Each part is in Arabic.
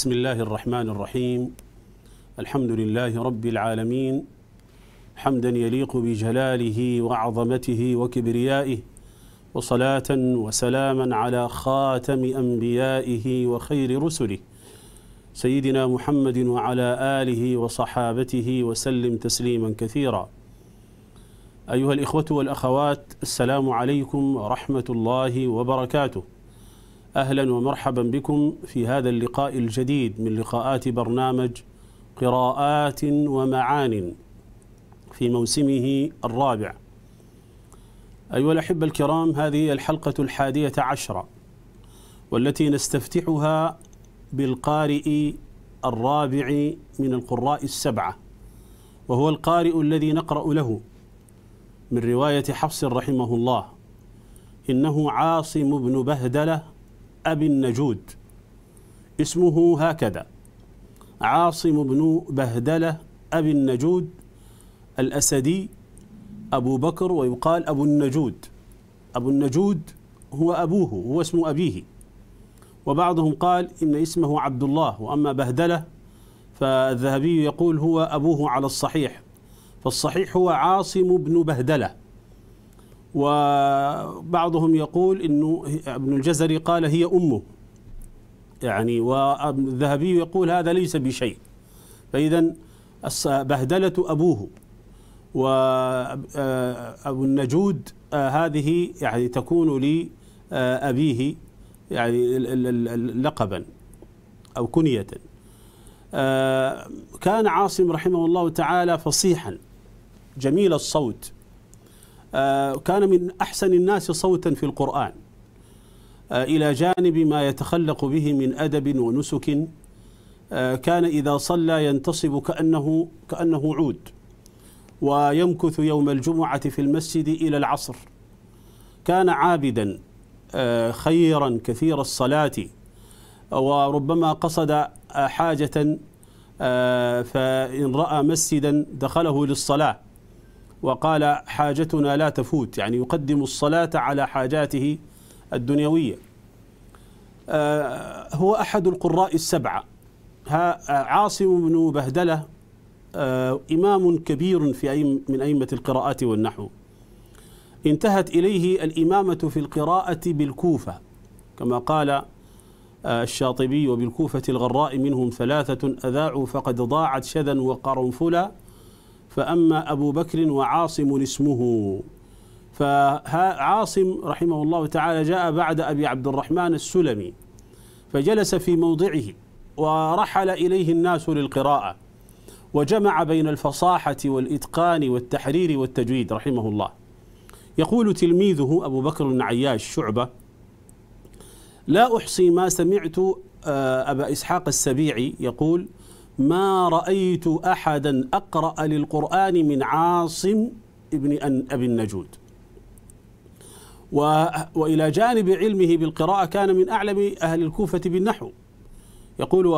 بسم الله الرحمن الرحيم الحمد لله رب العالمين حمدا يليق بجلاله وعظمته وكبريائه وصلاة وسلاما على خاتم أنبيائه وخير رسله سيدنا محمد وعلى آله وصحابته وسلم تسليما كثيرا أيها الإخوة والأخوات السلام عليكم ورحمة الله وبركاته اهلا ومرحبا بكم في هذا اللقاء الجديد من لقاءات برنامج قراءات ومعان في موسمه الرابع. ايها الاحبه الكرام هذه الحلقه الحاديه عشره والتي نستفتحها بالقارئ الرابع من القراء السبعه وهو القارئ الذي نقرا له من روايه حفص رحمه الله انه عاصم بن بهدله أبي النجود اسمه هكذا عاصم بن بهدلة أبي النجود الأسدي أبو بكر ويقال أبو النجود أبو النجود هو أبوه هو اسم أبيه وبعضهم قال إن اسمه عبد الله وأما بهدلة فالذهبي يقول هو أبوه على الصحيح فالصحيح هو عاصم بن بهدلة وبعضهم يقول انه ابن الجزري قال هي امه يعني والذهبي يقول هذا ليس بشيء فاذا بهدله ابوه وابو آه، النجود آه، هذه يعني تكون لابيه آه، يعني لقبا او كنيه كان عاصم رحمه الله تعالى فصيحا جميل الصوت آه، كان من أحسن الناس صوتا في القرآن آه، إلى جانب ما يتخلق به من أدب ونسك آه، كان إذا صلى ينتصب كأنه كأنه عود ويمكث يوم الجمعة في المسجد إلى العصر كان عابدا خيرا كثير الصلاة وربما قصد حاجة فإن رأى مسجدا دخله للصلاة وقال حاجتنا لا تفوت يعني يقدم الصلاة على حاجاته الدنيوية آه، هو أحد القراء السبعة آه، عاصم بن بهدلة آه، إمام كبير في من أئمة القراءات والنحو انتهت إليه الإمامة في القراءة بالكوفة كما قال الشاطبي وبالكوفة الغراء منهم ثلاثة أذاعوا فقد ضاعت شذا وقرنفلا فأما أبو بكر وعاصم اسمه فعاصم رحمه الله تعالى جاء بعد أبي عبد الرحمن السلمي فجلس في موضعه ورحل إليه الناس للقراءة وجمع بين الفصاحة والإتقان والتحرير والتجويد رحمه الله يقول تلميذه أبو بكر النعياش شعبة لا أحصي ما سمعت آه، أبا إسحاق السبيعي يقول ما رأيت أحدا أقرأ للقرآن من عاصم ابن أن أبي النجود و وإلى جانب علمه بالقراءة كان من أعلم أهل الكوفة بالنحو يقول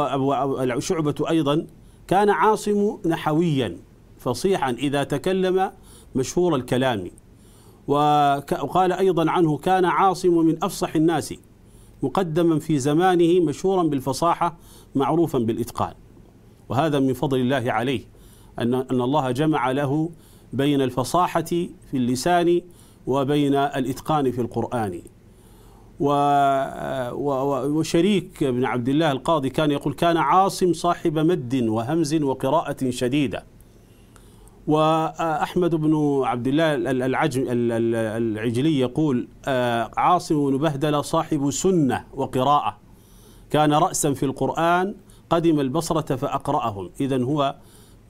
أبو شعبة أيضا كان عاصم نحويا فصيحا إذا تكلم مشهور الكلام وقال أيضا عنه كان عاصم من أفصح الناس مقدما في زمانه مشهورا بالفصاحة معروفا بالإتقان وهذا من فضل الله عليه أن, أن الله جمع له بين الفصاحة في اللسان وبين الإتقان في القرآن وشريك بن عبد الله القاضي كان يقول كان عاصم صاحب مد وهمز وقراءة شديدة وأحمد بن عبد الله العجم العجلي يقول آه، عاصم بن بهدل صاحب سنة وقراءة كان رأسا في القرآن قدم البصرة فأقرأهم إذا هو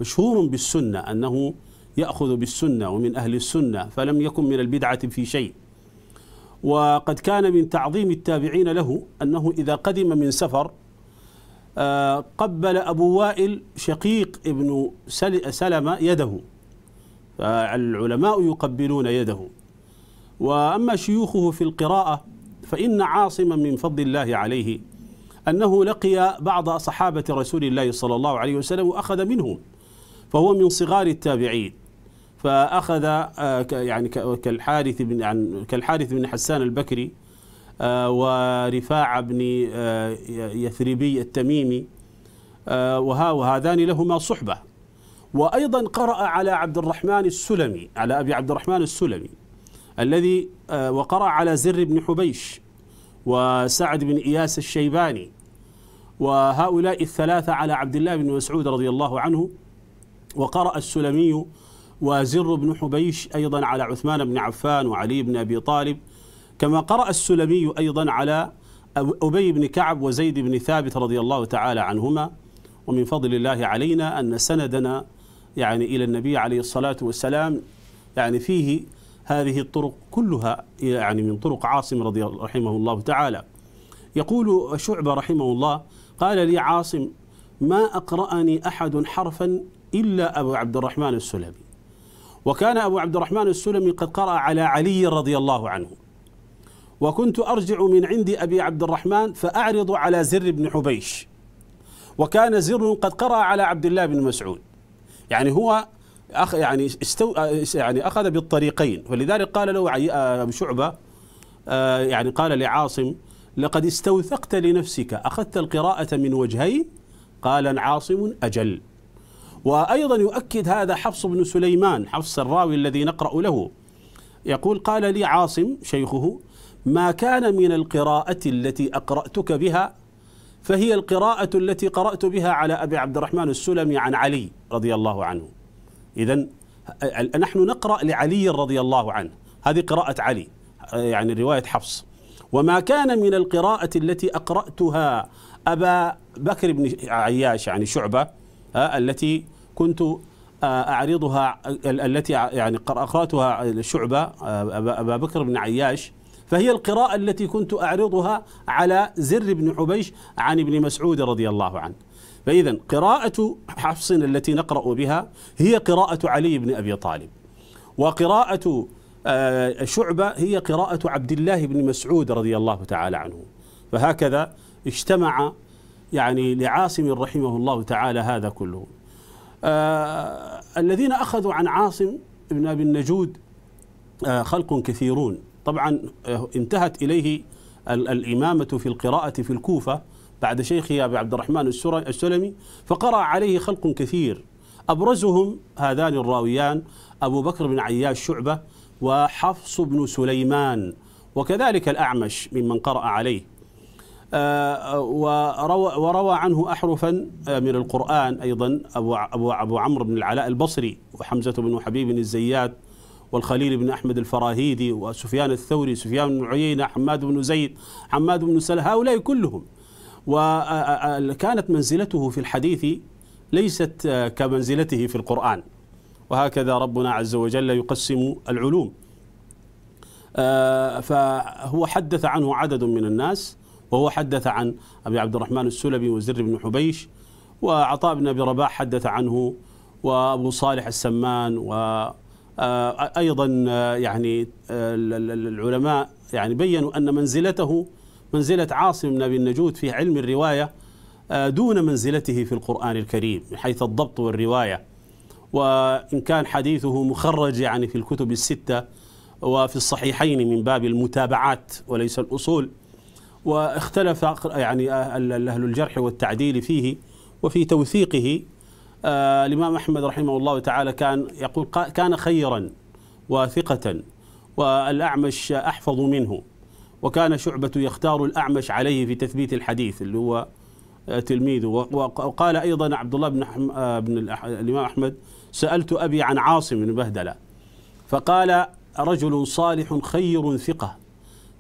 مشهور بالسنة أنه يأخذ بالسنة ومن أهل السنة فلم يكن من البدعة في شيء وقد كان من تعظيم التابعين له أنه إذا قدم من سفر آه، قبل أبو وائل شقيق ابن سلمة يده العلماء يقبلون يده وأما شيوخه في القراءة فإن عاصما من فضل الله عليه أنه لقي بعض صحابة رسول الله صلى الله عليه وسلم وأخذ منهم فهو من صغار التابعين فأخذ آه، يعني كالحارث بن عن كالحارث بن حسان البكري آه، ورفاعة بن آه، يثربي التميمي وها وهذان لهما صحبة وأيضا قرأ على عبد الرحمن السلمي على أبي عبد الرحمن السلمي الذي وقرأ على زر بن حبيش وسعد بن إياس الشيباني وهؤلاء الثلاثة على عبد الله بن مسعود رضي الله عنه وقرأ السلمي وزر بن حبيش أيضا على عثمان بن عفان وعلي بن أبي طالب كما قرأ السلمي أيضا على أبي بن كعب وزيد بن ثابت رضي الله تعالى عنهما ومن فضل الله علينا أن سندنا يعني إلى النبي عليه الصلاة والسلام يعني فيه هذه الطرق كلها يعني من طرق عاصم رضي الله رحمه الله تعالى يقول شعبة رحمه الله قال لي عاصم ما أقرأني أحد حرفا إلا أبو عبد الرحمن السلمي وكان أبو عبد الرحمن السلمي قد قرأ على علي رضي الله عنه وكنت أرجع من عند أبي عبد الرحمن فأعرض على زر بن حبيش وكان زر قد قرأ على عبد الله بن مسعود يعني هو أخ يعني استو يعني أخذ بالطريقين ولذلك قال له ابو آه، شعبة آه، يعني قال لعاصم لقد استوثقت لنفسك أخذت القراءة من وجهين قال عاصم أجل وأيضا يؤكد هذا حفص بن سليمان حفص الراوي الذي نقرأ له يقول قال لي عاصم شيخه ما كان من القراءة التي أقرأتك بها فهي القراءة التي قرأت بها على أبي عبد الرحمن السلمي عن علي رضي الله عنه إذا نحن نقرأ لعلي رضي الله عنه هذه قراءة علي يعني رواية حفص وما كان من القراءة التي أقرأتها أبا بكر بن عياش يعني شعبة التي كنت آه، أعرضها التي يعني أقرأتها شعبة آه، أبا بكر بن عياش فهي القراءة التي كنت أعرضها على زر بن حبيش عن ابن مسعود رضي الله عنه فإذا قراءة حفص التي نقرأ بها هي قراءة علي بن أبي طالب وقراءة آه، شعبة هي قراءة عبد الله بن مسعود رضي الله تعالى عنه فهكذا اجتمع يعني لعاصم رحمه الله تعالى هذا كله آه الذين أخذوا عن عاصم بن أبي النجود آه خلق كثيرون طبعا آه، انتهت إليه الإمامة في القراءة في الكوفة بعد شيخه أبي عبد الرحمن السلمي فقرأ عليه خلق كثير أبرزهم هذان الراويان أبو بكر بن عياش شعبة وحفص بن سليمان وكذلك الأعمش ممن قرأ عليه آه، وروى, عنه أحرفا آه، من القرآن أيضا أبو, أبو, أبو عمرو بن العلاء البصري وحمزة بن حبيب الزيات والخليل بن أحمد الفراهيدي وسفيان الثوري سفيان بن عيينة حماد بن زيد حماد بن سلة هؤلاء كلهم وكانت منزلته في الحديث ليست كمنزلته في القرآن وهكذا ربنا عز وجل يقسم العلوم آه، فهو حدث عنه عدد من الناس وهو حدث عن أبي عبد الرحمن السلبي وزر بن حبيش وعطاء بن أبي رباح حدث عنه وأبو صالح السمان و آه، أيضا آه، يعني العلماء يعني بينوا أن منزلته منزلة عاصم بن أبي النجود في علم الرواية آه، دون منزلته في القرآن الكريم من حيث الضبط والرواية وإن كان حديثه مخرج يعني في الكتب الستة وفي الصحيحين من باب المتابعات وليس الأصول واختلف يعني أه- أهل الجرح والتعديل فيه وفي توثيقه آه، الإمام أحمد رحمه الله تعالى كان يقول كان خيرا واثقة والأعمش أحفظ منه وكان شعبة يختار الأعمش عليه في تثبيت الحديث اللي هو آه، تلميذه وقال أيضا عبد الله بن, أحم... آه، بن الأح... الإمام أحمد سألت أبي عن عاصم بن بهدلة فقال رجل صالح خير ثقة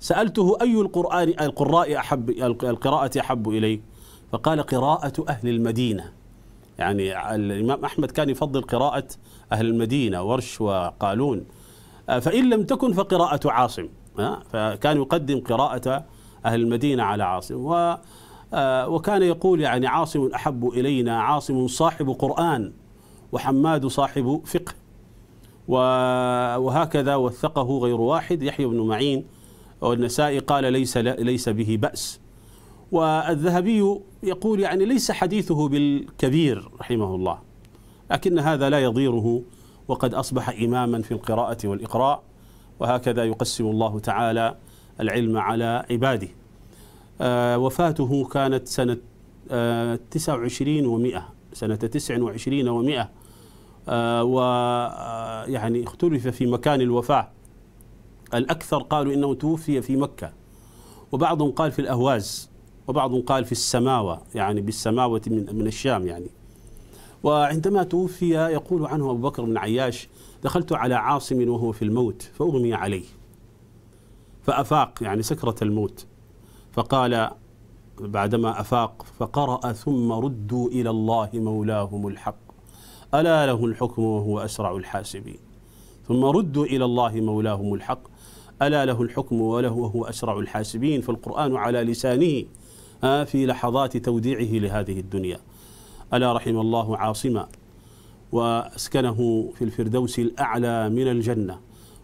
سألته أي القرآن القراء أحب القراءة أحب إليك فقال قراءة أهل المدينة يعني الإمام أحمد كان يفضل قراءة أهل المدينة ورش وقالون آه، فإن لم تكن فقراءة عاصم فكان يقدم قراءة أهل المدينة على عاصم و آه، وكان يقول يعني عاصم أحب إلينا عاصم صاحب قرآن وحماد صاحب فقه وهكذا وثقه غير واحد يحيى بن معين والنسائي قال ليس ليس به بأس والذهبي يقول يعني ليس حديثه بالكبير رحمه الله لكن هذا لا يضيره وقد أصبح إماما في القراءة والإقراء وهكذا يقسم الله تعالى العلم على عباده آه، وفاته كانت سنة 29 آه، ومئة سنة 29 ومئة آه، ويعني اختلف في مكان الوفاة الأكثر قالوا إنه توفي في مكة وبعضهم قال في الأهواز وبعضهم قال في السماوة يعني بالسماوة من, من الشام يعني وعندما توفي يقول عنه أبو بكر بن عياش دخلت على عاصم وهو في الموت فأغمي عليه فأفاق يعني سكرة الموت فقال بعدما أفاق فقرأ ثم ردوا إلى الله مولاهم الحق ألا له الحكم وهو أسرع الحاسبين ثم ردوا إلى الله مولاهم الحق ألا له الحكم وله وهو أسرع الحاسبين فالقرآن على لسانه آه، في لحظات توديعه لهذه الدنيا ألا رحم الله عاصما وأسكنه في الفردوس الأعلى من الجنة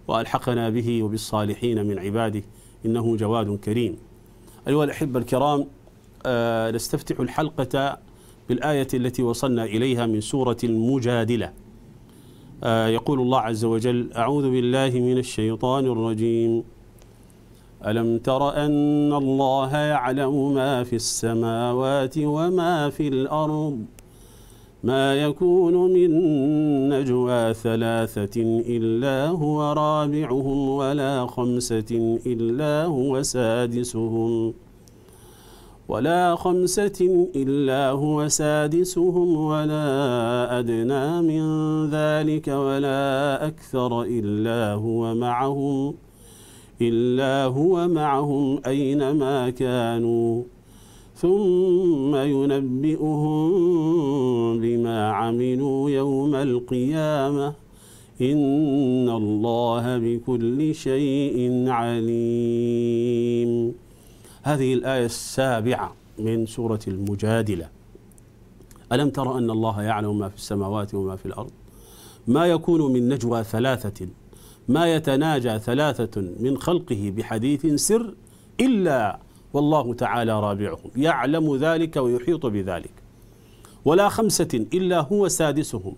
وألحقنا به وبالصالحين من عباده إنه جواد كريم أيها الأحبة الكرام آه نستفتح الحلقة بالآية التي وصلنا إليها من سورة المجادلة آه يقول الله عز وجل أعوذ بالله من الشيطان الرجيم ألم تر أن الله يعلم ما في السماوات وما في الأرض ما يكون من نجوى ثلاثة إلا هو رابعهم ولا خمسة إلا هو سادسهم ولا خمسة إلا هو سادسهم ولا أدنى من ذلك ولا أكثر إلا هو معهم إلا هو معهم أينما كانوا ثم ينبئهم القيامة إن الله بكل شيء عليم هذه الآية السابعة من سورة المجادلة ألم تر أن الله يعلم ما في السماوات وما في الأرض ما يكون من نجوى ثلاثة ما يتناجى ثلاثة من خلقه بحديث سر إلا والله تعالى رابعهم يعلم ذلك ويحيط بذلك ولا خمسة إلا هو سادسهم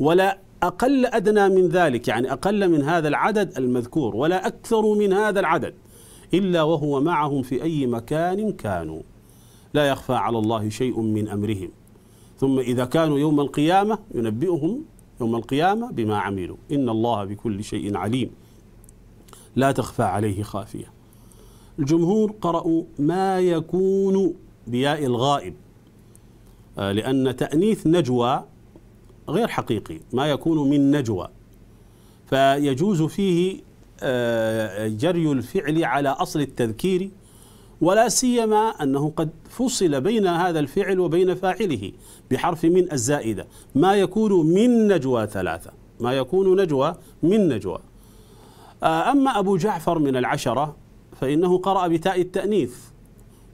ولا أقل أدنى من ذلك يعني أقل من هذا العدد المذكور ولا أكثر من هذا العدد إلا وهو معهم في أي مكان كانوا لا يخفى على الله شيء من أمرهم ثم إذا كانوا يوم القيامة ينبئهم يوم القيامة بما عملوا إن الله بكل شيء عليم لا تخفى عليه خافية الجمهور قرأوا ما يكون بياء الغائب آه، لأن تأنيث نجوى غير حقيقي ما يكون من نجوى فيجوز فيه آه، جري الفعل على أصل التذكير ولا سيما أنه قد فصل بين هذا الفعل وبين فاعله بحرف من الزائدة ما يكون من نجوى ثلاثة ما يكون نجوى من نجوى آه، أما أبو جعفر من العشرة فإنه قرأ بتاء التأنيث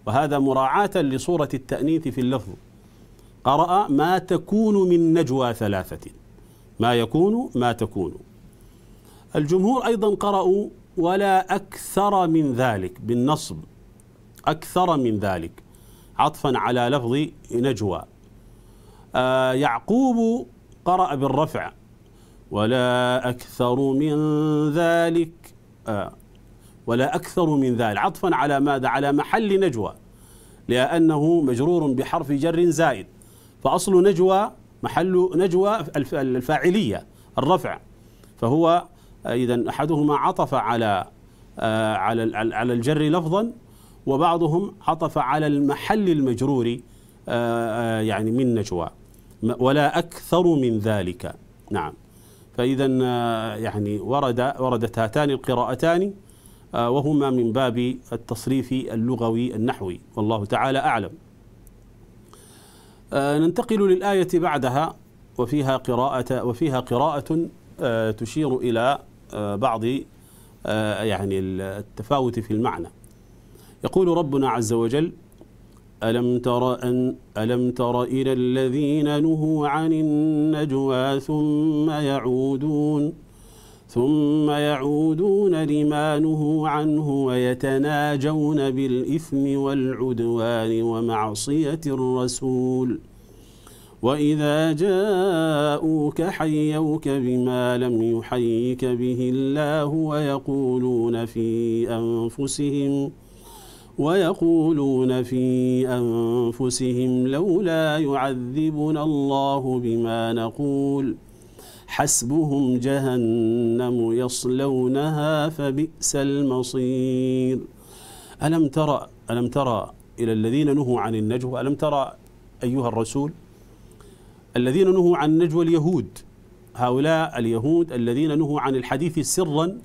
وهذا مراعاة لصورة التأنيث في اللفظ قرأ ما تكون من نجوى ثلاثة ما يكون ما تكون الجمهور أيضا قرأوا ولا أكثر من ذلك بالنصب أكثر من ذلك عطفا على لفظ نجوى آه يعقوب قرأ بالرفع ولا أكثر من ذلك آه ولا أكثر من ذلك عطفا على ماذا على محل نجوى لأنه مجرور بحرف جر زائد فأصل نجوى محل نجوى الفاعلية الرفع فهو إذا أحدهما عطف على آه، على على الجر لفظا وبعضهم عطف على المحل المجرور آه، آه، يعني من نجوى ولا أكثر من ذلك نعم فإذا يعني ورد وردت هاتان القراءتان وهما من باب التصريف اللغوي النحوي والله تعالى أعلم آه، ننتقل للآية بعدها وفيها قراءة وفيها قراءة آه، تشير إلى آه، بعض يعني التفاوت في المعنى يقول ربنا عز وجل ألم تر أن ألم تر إلى الذين نهوا عن النجوى ثم يعودون ثم يعودون لما نهوا عنه ويتناجون بالإثم والعدوان ومعصية الرسول وإذا جاءوك حيوك بما لم يحيك به الله ويقولون في أنفسهم ويقولون في أنفسهم لولا يعذبنا الله بما نقول ۖ حسبهم جهنم يصلونها فبئس المصير ألم ترى ألم ترى إلى الذين نهوا عن النجوى ألم ترى أيها الرسول الذين نهوا عن النجوى اليهود هؤلاء اليهود الذين نهوا عن الحديث سرا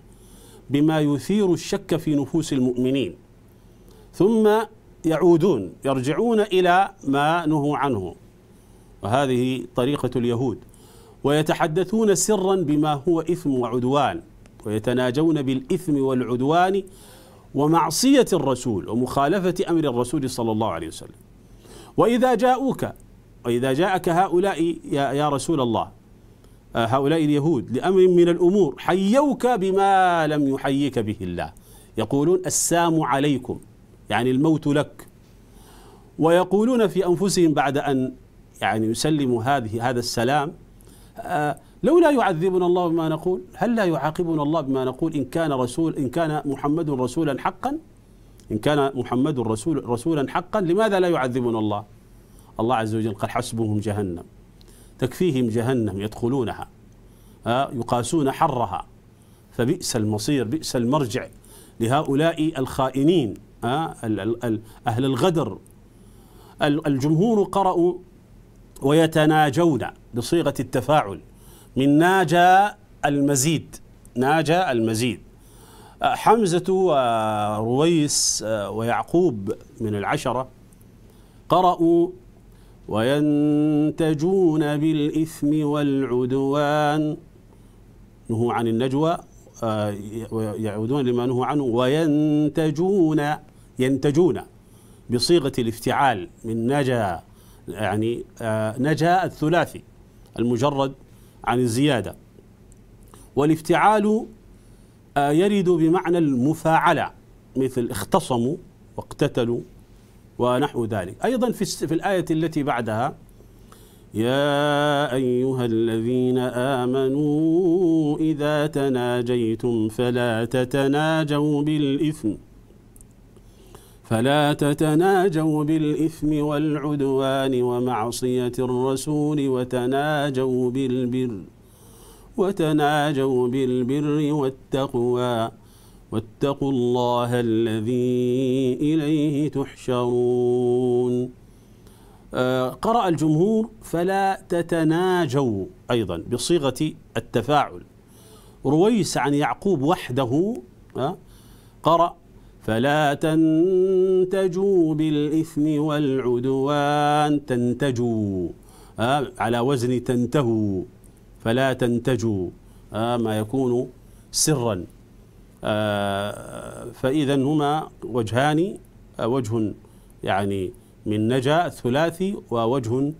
بما يثير الشك في نفوس المؤمنين ثم يعودون يرجعون إلى ما نهوا عنه وهذه طريقة اليهود ويتحدثون سرا بما هو إثم وعدوان ويتناجون بالإثم والعدوان ومعصية الرسول ومخالفة أمر الرسول صلى الله عليه وسلم وإذا جاءوك وإذا جاءك هؤلاء يا, يا رسول الله آه، هؤلاء اليهود لأمر من الأمور حيوك بما لم يحيك به الله يقولون السام عليكم يعني الموت لك ويقولون في أنفسهم بعد أن يعني يسلموا هذه هذا السلام آه، لولا يعذبنا الله بما نقول هل لا يعاقبنا الله بما نقول إن كان رسول إن كان محمد رسولا حقا إن كان محمد رسول رسولا حقا لماذا لا يعذبنا الله الله عز وجل قال حسبهم جهنم تكفيهم جهنم يدخلونها آه، يقاسون حرها فبئس المصير بئس المرجع لهؤلاء الخائنين آه، أهل الغدر الجمهور قرأوا ويتناجون بصيغة التفاعل من ناجى المزيد ناجى المزيد حمزة ورويس ويعقوب من العشرة قرأوا وينتجون بالإثم والعدوان نهوا عن النجوى آه، يعودون لما نهوا عنه وينتجون ينتجون بصيغة الافتعال من نجا يعني آه، نجا الثلاثي المجرد عن الزيادة والافتعال آه، يرد بمعنى المفاعلة مثل اختصموا واقتتلوا ونحو ذلك أيضا في, في الآية التي بعدها يا أيها الذين آمنوا إذا تناجيتم فلا تتناجوا بالإثم فلا تتناجوا بالإثم والعدوان ومعصية الرسول وتناجوا بالبر وتناجوا بالبر والتقوى واتقوا الله الذي إليه تحشرون آه، قرأ الجمهور فلا تتناجوا أيضا بصيغة التفاعل رويس عن يعقوب وحده آه، قرأ فلا تنتجوا بالإثم والعدوان تنتجوا آه على وزن تنتهوا فلا تنتجوا آه ما يكون سرا آه فإذا هما وجهان آه، وجه يعني من نجا ثلاثي ووجه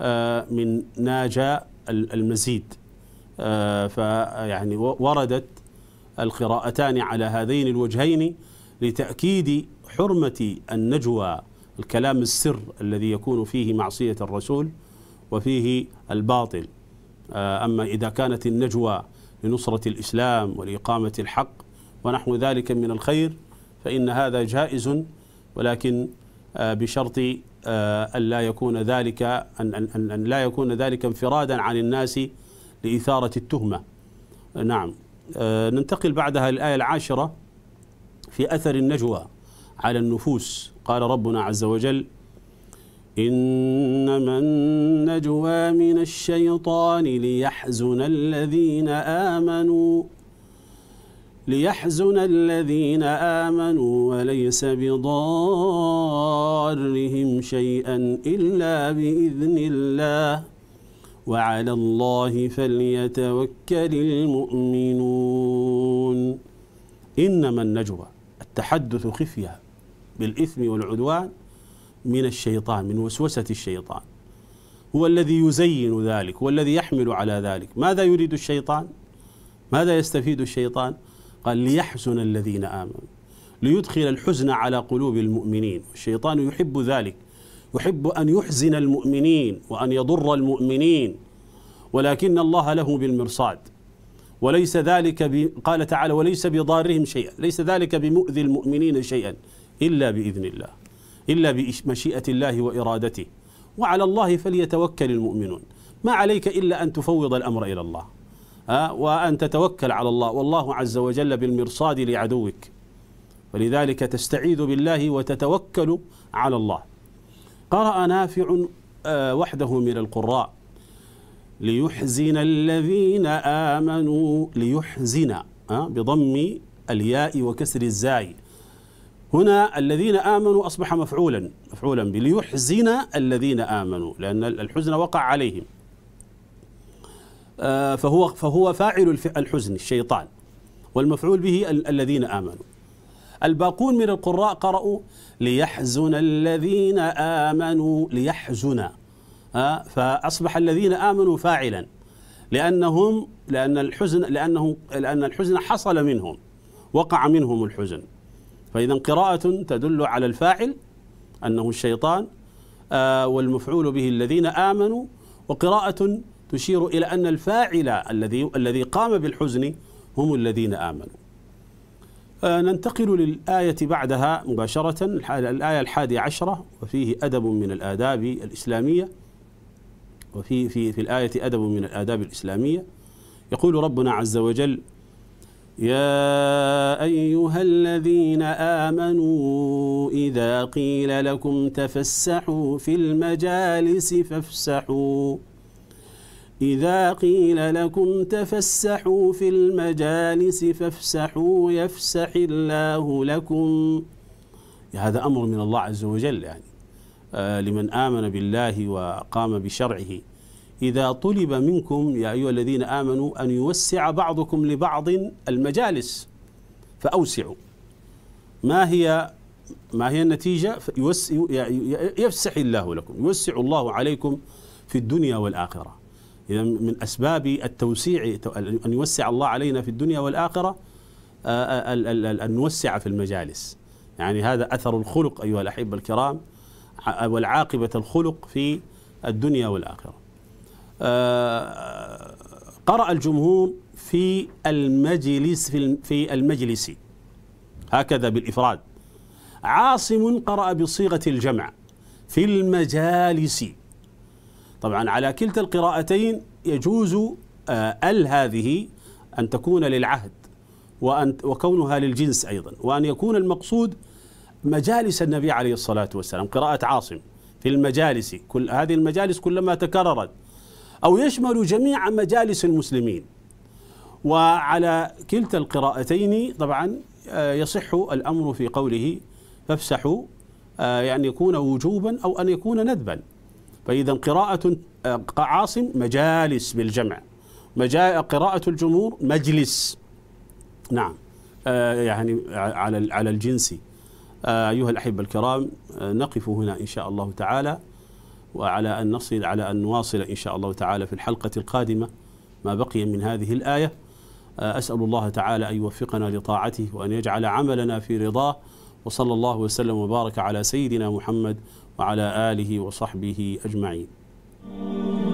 آه، من ناجا المزيد آه، فيعني وردت القراءتان على هذين الوجهين لتأكيد حرمة النجوى الكلام السر الذي يكون فيه معصية الرسول وفيه الباطل آه، أما إذا كانت النجوى لنصرة الإسلام ولإقامة الحق ونحو ذلك من الخير فإن هذا جائز ولكن آه، بشرط آه، أن لا يكون ذلك أن, أن, أن لا يكون ذلك انفرادا عن الناس لإثارة التهمة نعم ننتقل بعدها للآية العاشرة في أثر النجوى على النفوس قال ربنا عز وجل إنما النجوى من الشيطان ليحزن الذين آمنوا ليحزن الذين آمنوا وليس بضارهم شيئا إلا بإذن الله وعلى الله فليتوكل المؤمنون إنما النجوى تحدث خفية بالإثم والعدوان من الشيطان من وسوسة الشيطان هو الذي يزين ذلك هو الذي يحمل على ذلك ماذا يريد الشيطان ماذا يستفيد الشيطان قال ليحزن الذين آمنوا ليدخل الحزن على قلوب المؤمنين الشيطان يحب ذلك يحب أن يحزن المؤمنين وأن يضر المؤمنين ولكن الله له بالمرصاد وليس ذلك ب... قال تعالى وليس بضارهم شيئا ليس ذلك بمؤذي المؤمنين شيئا إلا بإذن الله إلا بمشيئة الله وإرادته وعلى الله فليتوكل المؤمنون ما عليك إلا أن تفوض الأمر إلى الله آه، وأن تتوكل على الله والله عز وجل بالمرصاد لعدوك ولذلك تستعيذ بالله وتتوكل على الله قرأ نافع آه، وحده من القراء ليحزن الذين آمنوا ليحزن بضم الياء وكسر الزاي هنا الذين آمنوا أصبح مفعولا مفعولا ليحزن الذين آمنوا لأن الحزن وقع عليهم آه، فهو فهو فاعل الحزن الشيطان والمفعول به الذين آمنوا الباقون من القراء قرأوا ليحزن الذين آمنوا ليحزن فأصبح الذين آمنوا فاعلا لأنهم لأن الحزن لأنه لأن الحزن حصل منهم وقع منهم الحزن فإذا قراءة تدل على الفاعل أنه الشيطان آه، والمفعول به الذين آمنوا وقراءة تشير إلى أن الفاعل الذي الذي قام بالحزن هم الذين آمنوا آه، ننتقل للآية بعدها مباشرة الآية الحادية عشرة وفيه أدب من الآداب الإسلامية وفي في في الآية أدب من الآداب الإسلامية يقول ربنا عز وجل يا أيها الذين آمنوا إذا قيل لكم تفسحوا في المجالس فافسحوا إذا قيل لكم تفسحوا في المجالس فافسحوا يفسح الله لكم هذا أمر من الله عز وجل يعني آه، لمن آمن بالله وقام بشرعه إذا طلب منكم يا أيها الذين آمنوا أن يوسع بعضكم لبعض المجالس فأوسعوا ما هي ما هي النتيجة يفسح الله لكم يوسع الله عليكم في الدنيا والآخرة إذا من أسباب التوسيع أن يوسع الله علينا في الدنيا والآخرة آه، آه، أن نوسع في المجالس يعني هذا أثر الخلق أيها الأحبة الكرام والعاقبة الخلق في الدنيا والآخرة آه، قرأ الجمهور في المجلس في المجلس هكذا بالإفراد عاصم قرأ بصيغة الجمع في المجالس طبعا على كلتا القراءتين يجوز آه، ال هذه أن تكون للعهد وأن وكونها للجنس أيضا وأن يكون المقصود مجالس النبي عليه الصلاة والسلام قراءة عاصم في المجالس كل هذه المجالس كلما تكررت أو يشمل جميع مجالس المسلمين وعلى كلتا القراءتين طبعا آه، يصح الأمر في قوله فافسحوا آه، يعني يكون وجوبا أو أن يكون ندبا فإذا قراءة آه، عاصم مجالس بالجمع مجاء قراءة الجمهور مجلس نعم يعني على على الجنسي آه، أيها الأحبة الكرام آه، نقف هنا إن شاء الله تعالى وعلى أن نصل على أن نواصل إن شاء الله تعالى في الحلقة القادمة ما بقي من هذه الآية آه، أسأل الله تعالى أن يوفقنا لطاعته وأن يجعل عملنا في رضاه وصلى الله وسلم وبارك على سيدنا محمد وعلى آله وصحبه أجمعين.